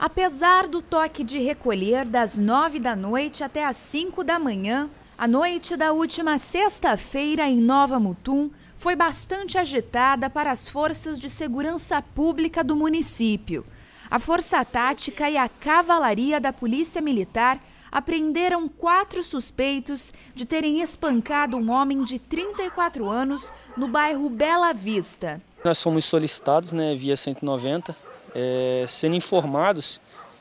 Apesar do toque de recolher das nove da noite até as cinco da manhã, a noite da última sexta-feira em Nova Mutum foi bastante agitada para as forças de segurança pública do município. A Força Tática e a Cavalaria da Polícia Militar apreenderam quatro suspeitos de terem espancado um homem de 34 anos no bairro Bela Vista. Nós fomos solicitados né, via 190 é, sendo informados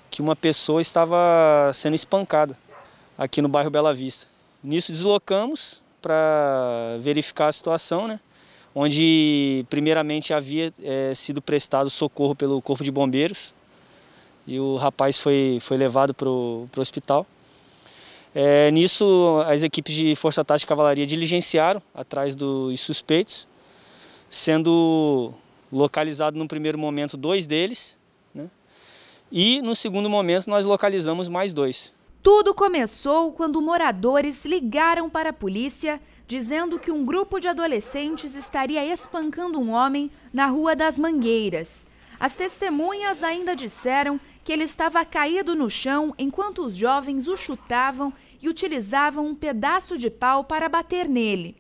que uma pessoa estava sendo espancada aqui no bairro Bela Vista. Nisso deslocamos para verificar a situação, né? onde primeiramente havia é, sido prestado socorro pelo corpo de bombeiros e o rapaz foi, foi levado para o hospital. É, nisso, as equipes de Força Tática e Cavalaria diligenciaram atrás dos suspeitos, sendo localizado no primeiro momento dois deles, né? e no segundo momento nós localizamos mais dois. Tudo começou quando moradores ligaram para a polícia dizendo que um grupo de adolescentes estaria espancando um homem na Rua das Mangueiras. As testemunhas ainda disseram que ele estava caído no chão enquanto os jovens o chutavam e utilizavam um pedaço de pau para bater nele.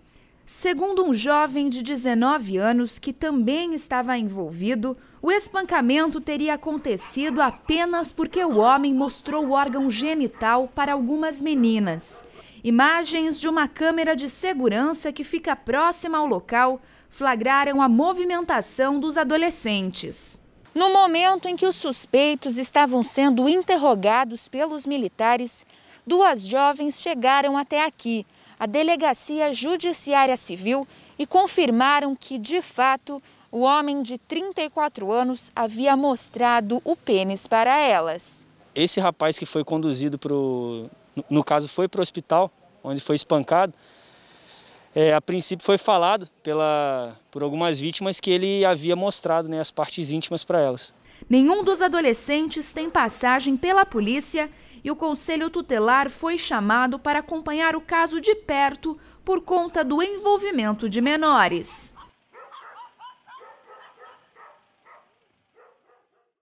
Segundo um jovem de 19 anos que também estava envolvido, o espancamento teria acontecido apenas porque o homem mostrou o órgão genital para algumas meninas. Imagens de uma câmera de segurança que fica próxima ao local flagraram a movimentação dos adolescentes. No momento em que os suspeitos estavam sendo interrogados pelos militares, duas jovens chegaram até aqui a Delegacia Judiciária Civil e confirmaram que, de fato, o homem de 34 anos havia mostrado o pênis para elas. Esse rapaz que foi conduzido para o. No caso, foi para o hospital, onde foi espancado. É, a princípio foi falado pela, por algumas vítimas que ele havia mostrado né, as partes íntimas para elas. Nenhum dos adolescentes tem passagem pela polícia e o Conselho Tutelar foi chamado para acompanhar o caso de perto por conta do envolvimento de menores.